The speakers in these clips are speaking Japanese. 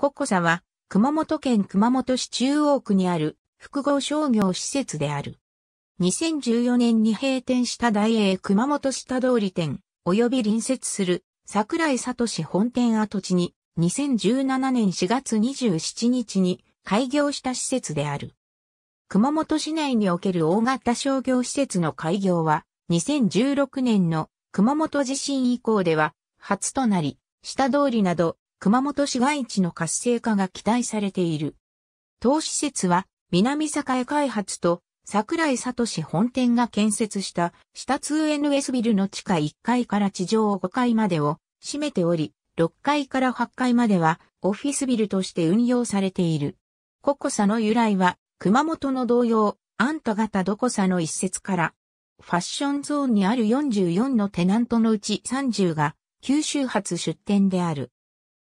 ココサは、熊本県熊本市中央区にある複合商業施設である。2014年に閉店した大英熊本下通り店、及び隣接する桜井里市本店跡地に、2017年4月27日に開業した施設である。熊本市内における大型商業施設の開業は、2016年の熊本地震以降では初となり、下通りなど熊本市街地の活性化が期待されている。当施設は、南栄開発と桜井里市本店が建設した下 2NS ビルの地下1階から地上5階までを占めており、6階から8階まではオフィスビルとして運用されている。ココサの由来は熊本の同様、アンタ型ドコサの一節から、ファッションゾーンにある44のテナントのうち30が九州発出店である。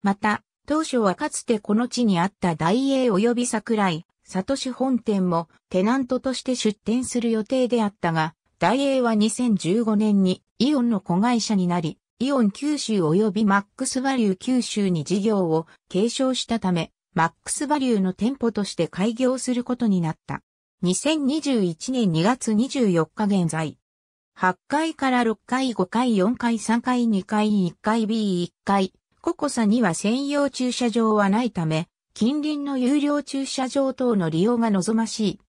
また、当初はかつてこの地にあった大英及び桜井、里市本店もテナントとして出店する予定であったが、大英は2015年にイオンの子会社になり、イオン九州及びマックスバリュー九州に事業を継承したため、マックスバリューの店舗として開業することになった。2021年2月24日現在、8階から6階、5階、4階、3階、2階、1階、B1 階、ココサには専用駐車場はないため、近隣の有料駐車場等の利用が望ましい。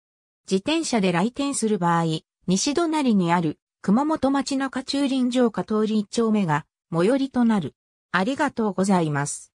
自転車で来店する場合、西隣にある熊本町中駐輪場下通り一丁目が最寄りとなる。ありがとうございます。